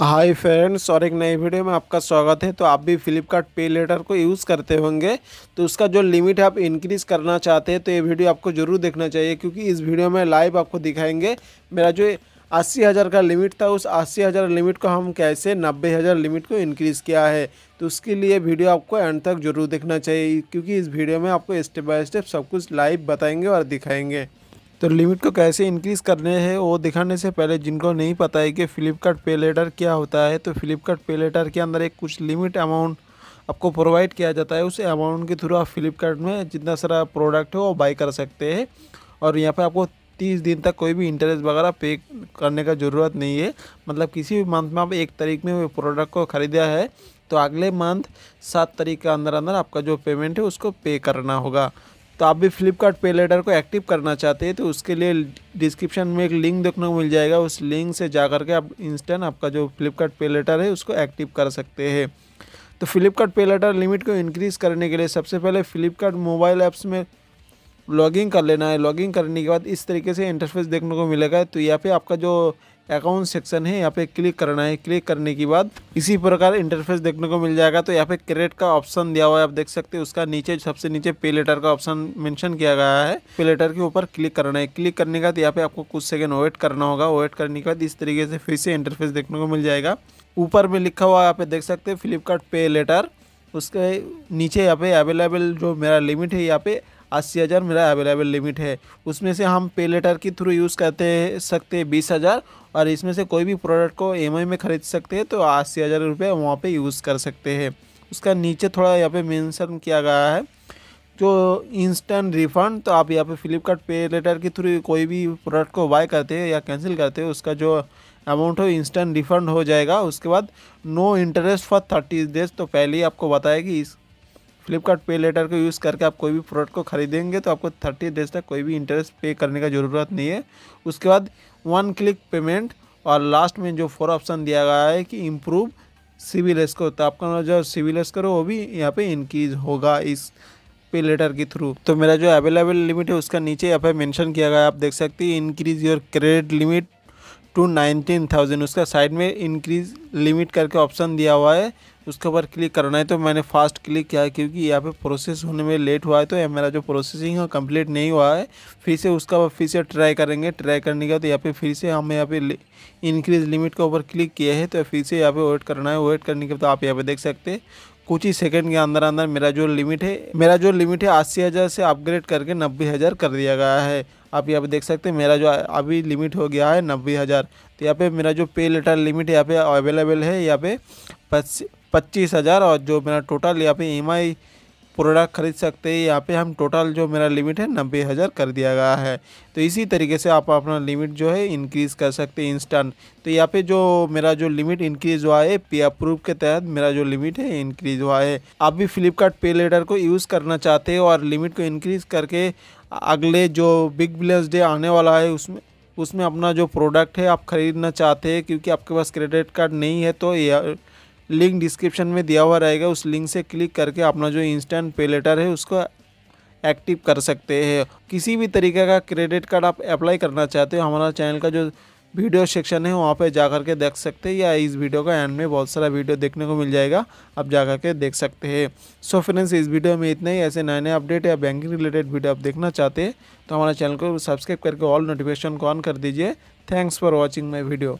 hi friends और एक नई वीडियो में आपका स्वागत है तो आप भी फ्लिपकार्ट पे लेटर को यूज़ करते होंगे तो उसका जो लिमिट आप इंक्रीज़ करना चाहते हैं तो ये वीडियो आपको ज़रूर देखना चाहिए क्योंकि इस वीडियो में लाइव आपको दिखाएंगे मेरा जो अस्सी हज़ार का लिमिट था उस अस्सी हज़ार लिमिट को हम कैसे नब्बे हज़ार लिमिट को इंक्रीज़ किया है तो उसके लिए वीडियो आपको एंड तक जरूर देखना चाहिए क्योंकि इस वीडियो में आपको स्टेप बाय स्टेप सब कुछ लाइव बताएंगे और दिखाएंगे तो लिमिट को कैसे इंक्रीज़ करने हैं वो दिखाने से पहले जिनको नहीं पता है कि फ़्लिपकार्ट पे लेटर क्या होता है तो फ़्लिपकार्ट पे लेटर के अंदर एक कुछ लिमिट अमाउंट आपको प्रोवाइड किया जाता है उस अमाउंट के थ्रू आप फ्लिपकार्ट में जितना सारा प्रोडक्ट है वो बाई कर सकते हैं और यहाँ पर आपको तीस दिन तक कोई भी इंटरेस्ट वगैरह पे करने का ज़रूरत नहीं है मतलब किसी भी मंथ में आप एक तारीख में प्रोडक्ट को ख़रीदा है तो अगले मंथ सात तारीख के अंदर अंदर आपका जो पेमेंट है उसको पे करना होगा तो आप भी फ्लिपकार्ट पे लेटर को एक्टिव करना चाहते हैं तो उसके लिए डिस्क्रिप्शन में एक लिंक देखने को मिल जाएगा उस लिंक से जा करके आप इंस्टेंट आपका जो फ्लिपकार्ट पे लेटर है उसको एक्टिव कर सकते हैं तो फ्लिपकार्ट पे लेटर लिमिट को इंक्रीज़ करने के लिए सबसे पहले फ्लिपकार्ट मोबाइल ऐप्स में लॉगिंग कर लेना है लॉगिंग करने के बाद इस तरीके से इंटरफेस देखने को मिलेगा तो या फिर आपका जो अकाउंट सेक्शन है यहाँ पे क्लिक करना है क्लिक करने के बाद इसी प्रकार इंटरफेस देखने को मिल जाएगा तो यहाँ पे क्रेडिट का ऑप्शन दिया हुआ है आप देख सकते हैं उसका नीचे सबसे नीचे पे लेटर का ऑप्शन मेंशन किया गया है पे लेटर के ऊपर क्लिक करना है क्लिक करने के बाद यहाँ पे आपको कुछ सेकंड वेट करना होगा वेट करने के बाद इस तरीके से फिर से इंटरफेस देखने को मिल जाएगा ऊपर में लिखा हुआ यहाँ पे देख सकते हैं फ्लिपकार्ट पे लेटर उसके नीचे यहाँ पे अवेलेबल जो मेरा लिमिट है यहाँ पे अस्सी हज़ार मेरा अवेलेबल लिमिट है उसमें से हम पे लेटर के थ्रू यूज़ करते सकते हैं बीस हज़ार और इसमें से कोई भी प्रोडक्ट को एम में ख़रीद सकते हैं तो अस्सी हज़ार रुपये वहाँ पर यूज़ कर सकते हैं उसका नीचे थोड़ा यहाँ पे मेंशन किया गया है जो इंस्टेंट रिफंड तो आप यहाँ पे फ्लिपकार्ट पे लेटर के थ्रू कोई भी प्रोडक्ट को बाय करते हैं या कैंसिल करते हैं उसका जो अमाउंट हो इंस्टेंट रिफंड हो जाएगा उसके बाद no interest for thirty days तो पहले ही आपको बताया कि इस फ्लिपकार्ट पे लेटर को यूज़ करके आप कोई भी प्रोडक्ट को खरीदेंगे तो आपको थर्टी डेज तक कोई भी इंटरेस्ट पे करने का ज़रूरत नहीं है उसके बाद वन क्लिक पेमेंट और लास्ट में जो फोर ऑप्शन दिया गया है कि इम्प्रूव सिविल स्कोर तो आपका मतलब जो सिविल स्कोर वो भी यहाँ पे इंक्रीज होगा इस पे लेटर के थ्रू तो मेरा जो अवेलेबल लिमिट है उसका नीचे यहाँ पे मेंशन किया गया आप देख सकते हैं increase your credit limit to nineteen thousand उसका साइड में इंक्रीज लिमिट करके ऑप्शन दिया हुआ है उसके ऊपर क्लिक करना है तो मैंने फास्ट क्लिक किया है क्योंकि यहाँ पे प्रोसेस होने में लेट हुआ है तो यह मेरा जो प्रोसेसिंग है कंप्लीट नहीं हुआ है फिर से उसका फिर से ट्राई करेंगे ट्राई करने का तो यहाँ पे फिर से हम यहाँ पे इंक्रीज लिमिट के ऊपर क्लिक किए हैं तो फिर से यहाँ पे वेट करना है वेट करने के बाद तो आप यहाँ पर देख सकते हैं कुछ ही सेकंड के अंदर अंदर मेरा जो लिमिट है मेरा जो लिमिट है अस्सी हज़ार से अपग्रेड करके नब्बे हज़ार कर दिया गया है आप यहाँ पे देख सकते हैं मेरा जो अभी लिमिट हो गया है नब्बे हज़ार तो यहाँ पे मेरा जो पे लेटर लिमिट यहाँ पे अवेलेबल है यहाँ पे पच्चीस हज़ार और जो मेरा टोटल यहाँ पे ई e प्रोडक्ट खरीद सकते हैं यहाँ पे हम टोटल जो मेरा लिमिट है नब्बे हज़ार कर दिया गया है तो इसी तरीके से आप अपना लिमिट जो है इंक्रीज़ कर सकते हैं इंस्टेंट तो यहाँ पे जो मेरा जो लिमिट इंक्रीज़ हुआ है पे अप्रूव के तहत मेरा जो लिमिट है इंक्रीज़ हुआ है आप भी फ्लिपकार्ट पे लेटर को यूज़ करना चाहते हो और लिमिट को इंक्रीज़ करके अगले जो बिग बिलियंस डे आने वाला है उसमें उसमें अपना जो प्रोडक्ट है आप ख़रीदना चाहते हैं क्योंकि आपके पास क्रेडिट कार्ड नहीं है तो लिंक डिस्क्रिप्शन में दिया हुआ रहेगा उस लिंक से क्लिक करके अपना जो इंस्टेंट पे लेटर है उसको एक्टिव कर सकते हैं किसी भी तरीके का क्रेडिट कार्ड आप अप्लाई करना चाहते हो हमारा चैनल का जो वीडियो सेक्शन है वहाँ पे जा कर के देख सकते हैं या इस वीडियो का एंड में बहुत सारा वीडियो देखने को मिल जाएगा आप जा कर के देख सकते हैं सो फ्रेंड्स इस वीडियो में इतना ही ऐसे नए नए अपडेट या बैंकिंग रिलेटेड वीडियो आप देखना चाहते हैं तो हमारे चैनल को सब्सक्राइब करके ऑल नोटिफिकेशन को ऑन कर दीजिए thanks for watching my video